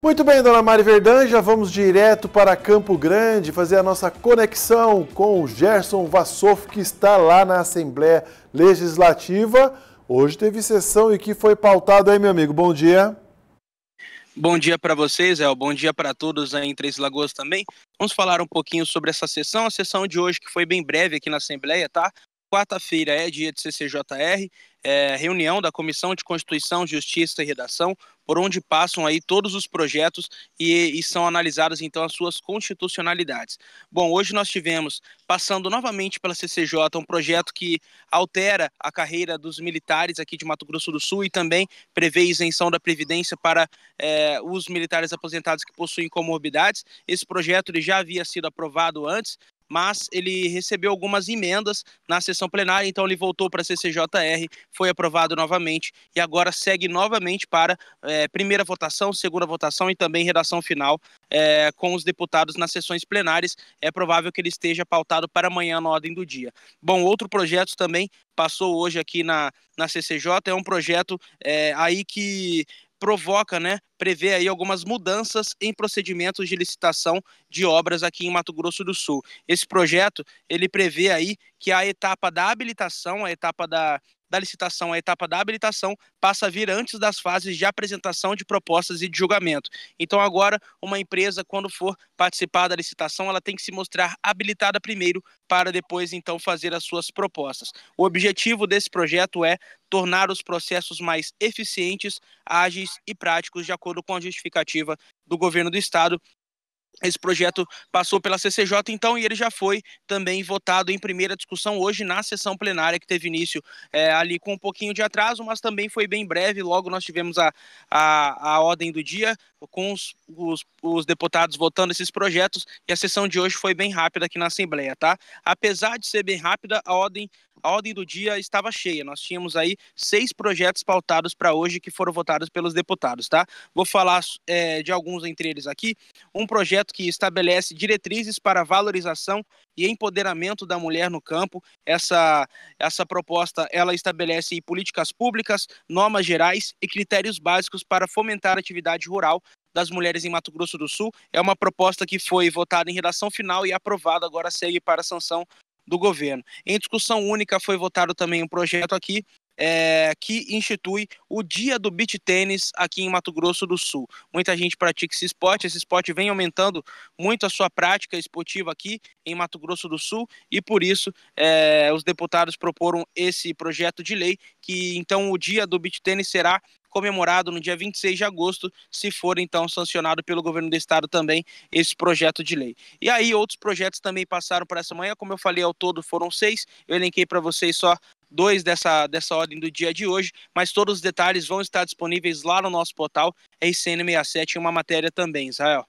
Muito bem, dona Mari Verdan, já vamos direto para Campo Grande fazer a nossa conexão com o Gerson Vassoff, que está lá na Assembleia Legislativa. Hoje teve sessão e que foi pautado aí, meu amigo. Bom dia. Bom dia para vocês, El. Bom dia para todos aí em Três Lagoas também. Vamos falar um pouquinho sobre essa sessão, a sessão de hoje que foi bem breve aqui na Assembleia, tá? Quarta-feira é dia de CCJR, é, reunião da Comissão de Constituição, Justiça e Redação, por onde passam aí todos os projetos e, e são analisadas então as suas constitucionalidades. Bom, hoje nós tivemos, passando novamente pela CCJ, um projeto que altera a carreira dos militares aqui de Mato Grosso do Sul e também prevê isenção da Previdência para é, os militares aposentados que possuem comorbidades. Esse projeto ele já havia sido aprovado antes, mas ele recebeu algumas emendas na sessão plenária, então ele voltou para a CCJR, foi aprovado novamente e agora segue novamente para é, primeira votação, segunda votação e também redação final é, com os deputados nas sessões plenárias. É provável que ele esteja pautado para amanhã na ordem do dia. Bom, outro projeto também passou hoje aqui na, na CCJ, é um projeto é, aí que provoca, né, prevê aí algumas mudanças em procedimentos de licitação de obras aqui em Mato Grosso do Sul. Esse projeto, ele prevê aí que a etapa da habilitação, a etapa da da licitação à etapa da habilitação passa a vir antes das fases de apresentação de propostas e de julgamento. Então, agora, uma empresa, quando for participar da licitação, ela tem que se mostrar habilitada primeiro para depois, então, fazer as suas propostas. O objetivo desse projeto é tornar os processos mais eficientes, ágeis e práticos, de acordo com a justificativa do governo do estado esse projeto passou pela CCJ, então, e ele já foi também votado em primeira discussão hoje na sessão plenária, que teve início é, ali com um pouquinho de atraso, mas também foi bem breve. Logo nós tivemos a, a, a ordem do dia, com os, os, os, deputados votando esses projetos, e a sessão de hoje foi bem rápida aqui na Assembleia, tá? Apesar de ser bem rápida, a ordem a ordem do dia estava cheia. Nós tínhamos aí seis projetos pautados para hoje que foram votados pelos deputados, tá? Vou falar é, de alguns entre eles aqui. Um projeto que estabelece diretrizes para valorização e empoderamento da mulher no campo. Essa, essa proposta ela estabelece políticas públicas, normas gerais e critérios básicos para fomentar a atividade rural das mulheres em Mato Grosso do Sul. É uma proposta que foi votada em redação final e aprovada, agora segue para sanção do governo. Em discussão única foi votado também um projeto aqui é, que institui o Dia do Beach Tênis aqui em Mato Grosso do Sul. Muita gente pratica esse esporte, esse esporte vem aumentando muito a sua prática esportiva aqui em Mato Grosso do Sul e por isso é, os deputados proporam esse projeto de lei que então o Dia do Beach Tênis será comemorado no dia 26 de agosto, se for então sancionado pelo governo do estado também esse projeto de lei. E aí outros projetos também passaram para essa manhã, como eu falei, ao todo foram seis, eu elenquei para vocês só dois dessa, dessa ordem do dia de hoje, mas todos os detalhes vão estar disponíveis lá no nosso portal RCN67 em uma matéria também, Israel.